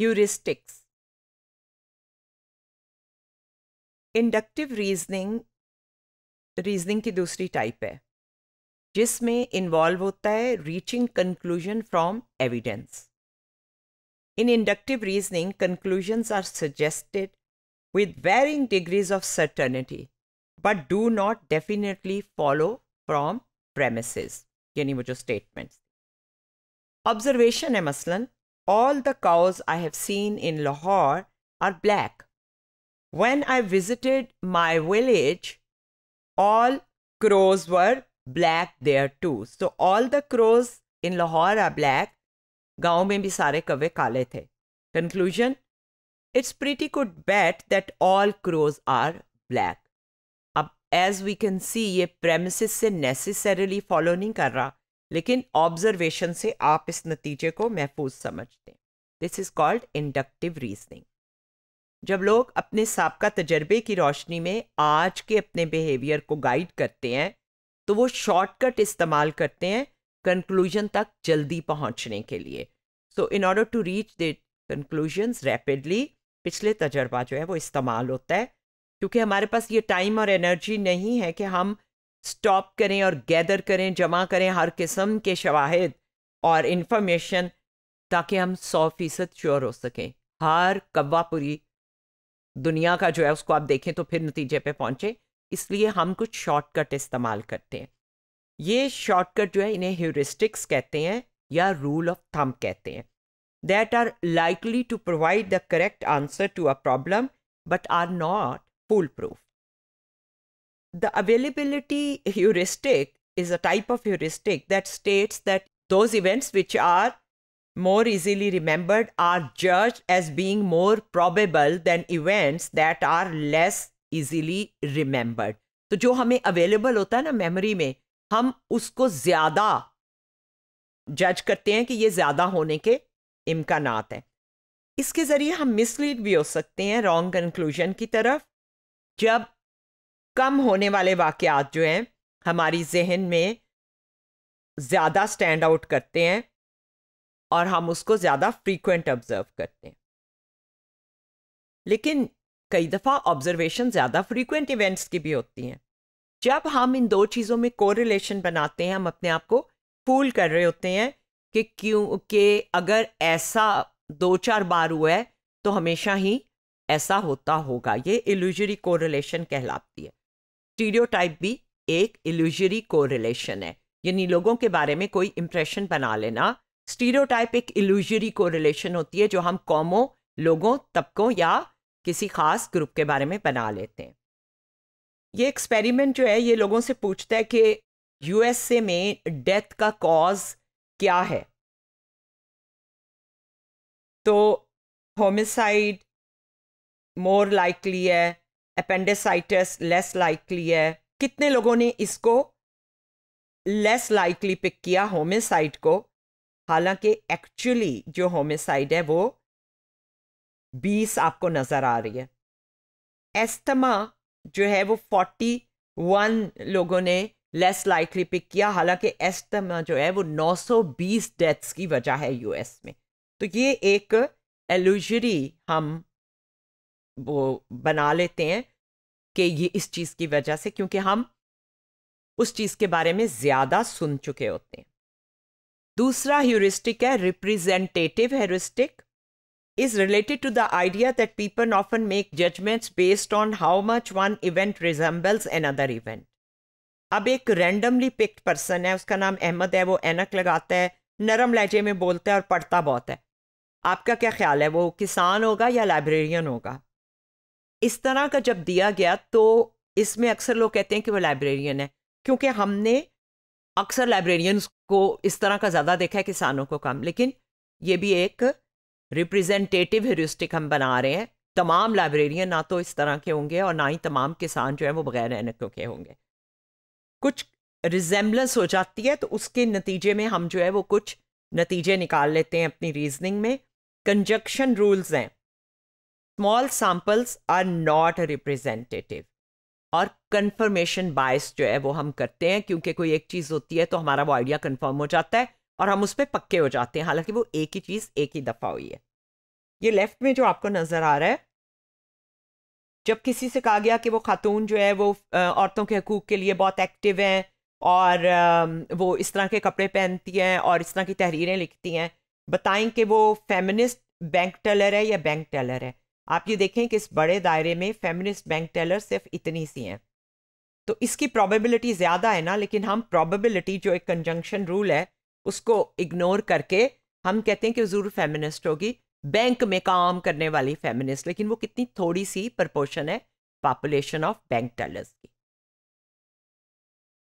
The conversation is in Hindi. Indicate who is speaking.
Speaker 1: heuristics. इंडक्टिव रीजनिंग रीजनिंग की दूसरी टाइप है जिसमें इन्वॉल्व होता है reaching conclusion from evidence in inductive reasoning conclusions are suggested with varying degrees of certainty but do not definitely follow from premise यानी वो जो स्टेटमेंट्स ऑब्जर्वेशन है मसलन all the cows I have seen in Lahore are black. When I visited my village, all crows were black there too. So all the crows in Lahore are black. Gaon mein bhi sare kawe kale the. Conclusion, it's pretty good bet that all crows are black. as we can see, ye premises se necessarily following nahi kar लेकिन ऑब्जर्वेशन से आप इस नतीजे को महफूज समझते हैं this is called inductive reasoning जब लोग अपने सबका तजर्बे की रोशनी में आज के अपने बिहेवियर को गाइड करते हैं तो वो शॉर्टकट इस्तेमाल करते हैं कंक्लूजन तक जल्दी पहुंचने के लिए so in order to reach the conclusions rapidly पिछले तजर्बा जो है वो इस्तेमाल होता है क्योंकि हमारे पास ये टाइम और एनर्जी नहीं है कि हम स्टॉप करें और गैदर करें जमा करें हर किस्म के शवाहद और इन्फॉर्मेशन ताकि हम सौ फीसद श्योर हो सकें हर कब्वा पूरी दुनिया का जो है उसको आप देखें तो फिर नतीजे पे पहुंचे इसलिए हम कुछ शॉर्टकट इस्तेमाल करते हैं ये शॉर्टकट जो है इन्हें ह्यूरिस्टिक्स कहते हैं या रूल ऑफ थम कहते हैं are likely to provide the correct answer to a problem but are not foolproof The availability heuristic is a type of heuristic that states that those events which are more easily remembered are judged as being more probable than events that are less easily remembered. तो जो हमें अवेलेबल होता है ना मेमोरी में हम उसको ज़्यादा जज करते हैं कि ये ज़्यादा होने के इम्कान हैं इसके ज़रिए हम मिसलीड भी हो सकते हैं रॉन्ग कंक्लूजन की तरफ जब कम होने वाले वाक़ात जो हैं हमारी जहन में ज़्यादा स्टैंड आउट करते हैं और हम उसको ज़्यादा फ्रीक्वेंट ऑब्ज़र्व करते हैं लेकिन कई दफ़ा ऑब्जर्वेशन ज़्यादा फ्रीक्वेंट इवेंट्स की भी होती हैं जब हम इन दो चीज़ों में कोरिलेशन बनाते हैं हम अपने आप को फूल कर रहे होते हैं कि क्यों कि अगर ऐसा दो चार बार हुआ है तो हमेशा ही ऐसा होता होगा ये इल्यूजरी कोरिलेशन कहलाती है स्टीरियोटाइप भी एक इल्यूजरी कोरिलेशन है यानी लोगों के बारे में कोई इंप्रेशन बना लेना स्टीरियोटाइप एक इल्यूजरी कोरिलेशन होती है जो हम कॉमों लोगों तबकों या किसी खास ग्रुप के बारे में बना लेते हैं ये एक्सपेरिमेंट जो है ये लोगों से पूछता है कि यूएसए में डेथ का कॉज क्या है तो होमिसाइड मोर लाइकली है अपेंडिसाइटिस लेस लाइकली है कितने लोगों ने इसको लेस लाइकली पिक किया होमिसाइड को हालांकि एक्चुअली जो होमिसाइड है वो बीस आपको नज़र आ रही है एस्थमा जो है वो फोर्टी वन लोगों ने लेस लाइकली पिक किया हालांकि एस्थमा जो है वो 920 डेथ्स की वजह है यूएस में तो ये एक एलुजरी हम वो बना लेते हैं कि ये इस चीज़ की वजह से क्योंकि हम उस चीज़ के बारे में ज़्यादा सुन चुके होते हैं दूसरा ह्यूरिस्टिक है representative heuristic related to the idea that people often make judgments based on how much one event resembles another event अब एक रैंडमली पिक्ड पर्सन है उसका नाम अहमद है वो एनक लगाता है नरम लहजे में बोलता है और पढ़ता बहुत है आपका क्या ख्याल है वो किसान होगा या लाइब्रेरियन होगा इस तरह का जब दिया गया तो इसमें अक्सर लोग कहते हैं कि वो लाइब्रेरियन है क्योंकि हमने अक्सर लाइब्रेरियंस को इस तरह का ज़्यादा देखा है किसानों को कम लेकिन ये भी एक रिप्रेजेंटेटिव हेरिस्टिक हम बना रहे हैं तमाम लाइब्रेरियन ना तो इस तरह के होंगे और ना ही तमाम किसान जो है वो बगैर एनकों के होंगे कुछ रिजेम्बलेंस हो जाती है तो उसके नतीजे में हम जो है वो कुछ नतीजे निकाल लेते हैं अपनी रीजनिंग में कंजक्शन रूल्स हैं small samples are not representative और कन्फर्मेशन बायस जो है वो हम करते हैं क्योंकि कोई एक चीज़ होती है तो हमारा वो आइडिया कन्फर्म हो जाता है और हम उस पर पक्के हो जाते हैं हालांकि वो एक ही चीज़ एक ही दफ़ा हुई है ये लेफ्ट में जो आपको नज़र आ रहा है जब किसी से कहा गया कि वो खातून जो है वो औरतों के हकूक़ के लिए बहुत एक्टिव हैं और वो इस तरह के कपड़े पहनती हैं और इस तरह की तहरीरें लिखती हैं बताएं कि वो फेमिनिस्ट बैंक टेलर है या बैंक टेलर है आप ये देखें कि इस बड़े दायरे में फेमिनिस्ट बैंक टेलर सिर्फ इतनी सी हैं तो इसकी प्रॉबिलिटी ज़्यादा है ना लेकिन हम प्रॉबेबिलिटी जो एक कंजंक्शन रूल है उसको इग्नोर करके हम कहते हैं कि ज़रूर फेमिनिस्ट होगी बैंक में काम करने वाली फेमिनिस्ट लेकिन वो कितनी थोड़ी सी प्रपोर्शन है पॉपुलेशन ऑफ बैंक टेलर्स की